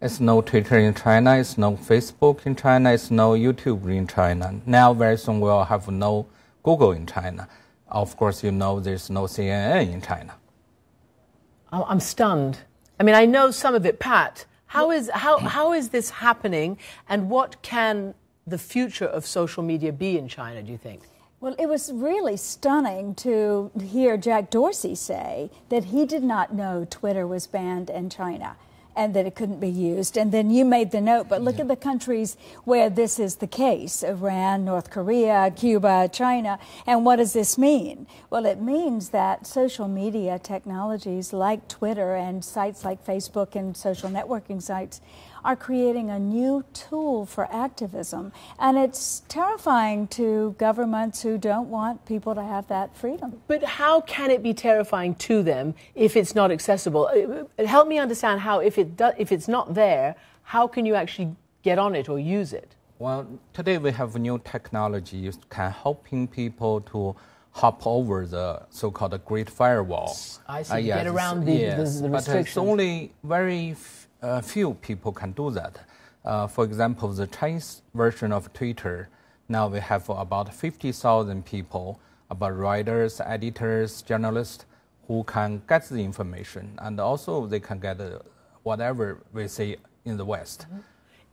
It's no Twitter in China. It's no Facebook in China. It's no YouTube in China. Now, very soon we'll have no Google in China. Of course, you know there's no CNN in China. I'm stunned. I mean, I know some of it, Pat. How is, how, how is this happening, and what can the future of social media be in China, do you think? Well, it was really stunning to hear Jack Dorsey say that he did not know Twitter was banned in China and that it couldn't be used. And then you made the note, but look yeah. at the countries where this is the case Iran, North Korea, Cuba, China. And what does this mean? Well, it means that social media technologies like Twitter and sites like Facebook and social networking sites are creating a new tool for activism. And it's terrifying to governments who don't want people to have that freedom. But how can it be terrifying to them if it's not accessible? Uh, uh, help me understand how, if it it do, if it's not there, how can you actually get on it or use it? Well, today we have new technology can helping people to hop over the so-called Great Firewall. I see. Uh, yes, get around the, yes, the, the restrictions. But it's only very f- uh, few people can do that. Uh, for example, the Chinese version of Twitter. Now we have about 50,000 people, about writers, editors, journalists, who can get the information, and also they can get whatever we see in the West. Mm-hmm.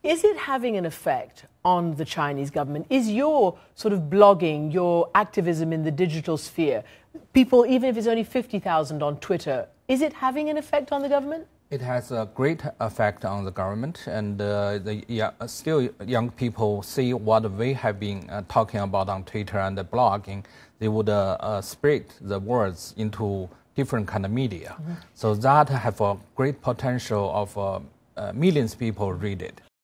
Is it having an effect on the Chinese government? Is your sort of blogging, your activism in the digital sphere, people, even if it's only 50,000 on Twitter, is it having an effect on the government? It has a great effect on the government, and uh, the yeah, still young people see what we have been uh, talking about on Twitter and the blogging. They would uh, uh spread the words into different kind of media. Mm -hmm. So that have a great potential of uh, uh, millions people read it.